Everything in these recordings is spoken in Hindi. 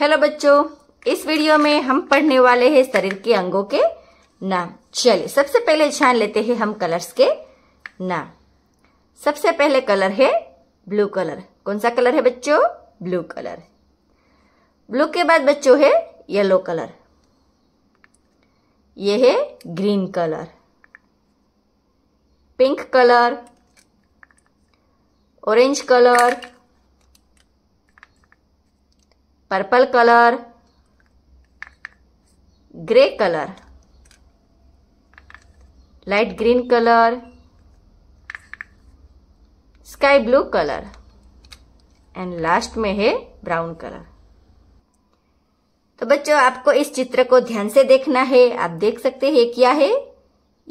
हेलो बच्चों इस वीडियो में हम पढ़ने वाले हैं शरीर के अंगों के नाम चलिए सबसे पहले जान लेते हैं हम कलर्स के नाम सबसे पहले कलर है ब्लू कलर कौन सा कलर है बच्चों ब्लू कलर ब्लू के बाद बच्चों है येलो कलर ये है green colour pink colour orange colour purple colour grey colour light green colour sky blue colour and last में है ब्राउन कलर तो बच्चों आपको इस चित्र को ध्यान से देखना है आप देख सकते हैं क्या है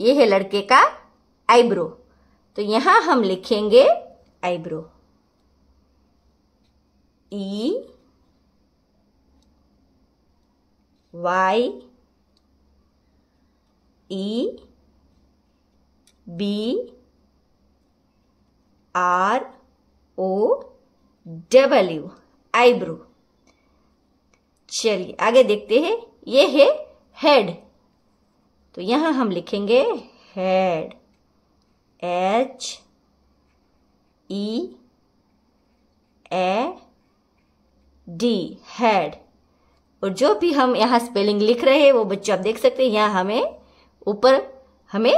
ये है लड़के का आईब्रो तो यहां हम लिखेंगे eyebrow E e, Y E B R O W eyebrow चलिए आगे देखते हैं ये है हेड तो यहां हम लिखेंगे head H E A D head और जो भी हम यहाँ स्पेलिंग लिख रहे हैं वो बच्चों आप देख सकते हैं यहाँ हमें ऊपर हमें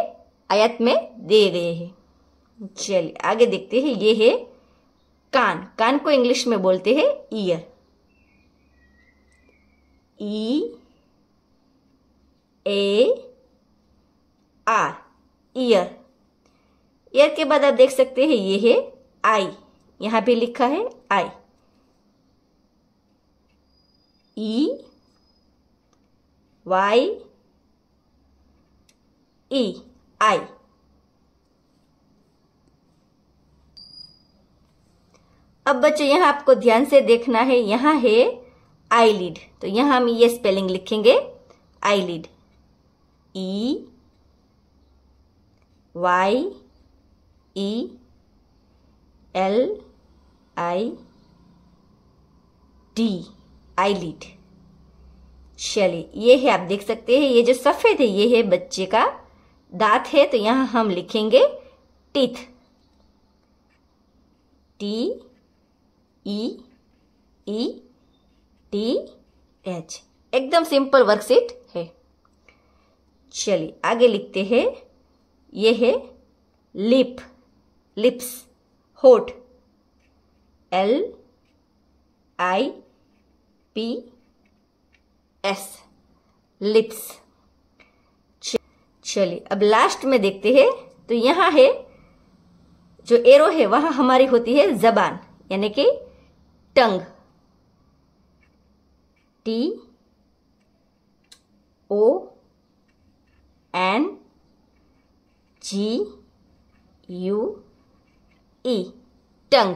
आयत में दे गए हैं चलिए आगे देखते हैं ये है कान कान को इंग्लिश में बोलते हैं ear E A R ear ear के बाद आप देख सकते हैं ये है आई यहाँ भी लिखा है eye E Y E eye अब बच्चों यहां आपको ध्यान से देखना है यहां है आईलिड तो यहां हम ये स्पेलिंग लिखेंगे eyelid E Y E L I D eyelid चलिए ये है आप देख सकते हैं ये जो सफ़ेद है ये है बच्चे का दांत है तो यहां हम लिखेंगे teeth T E E T H एकदम सिंपल वर्कशीट है चलिए आगे लिखते हैं ये है लिप लिप्स होठ L I P S lips चलिए अब लास्ट में देखते हैं तो यहां है जो एरो है वह हमारी होती है जबान यानी कि tongue T O N G U E tongue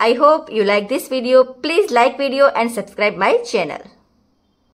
I hope you like this video. Please like video and subscribe my channel.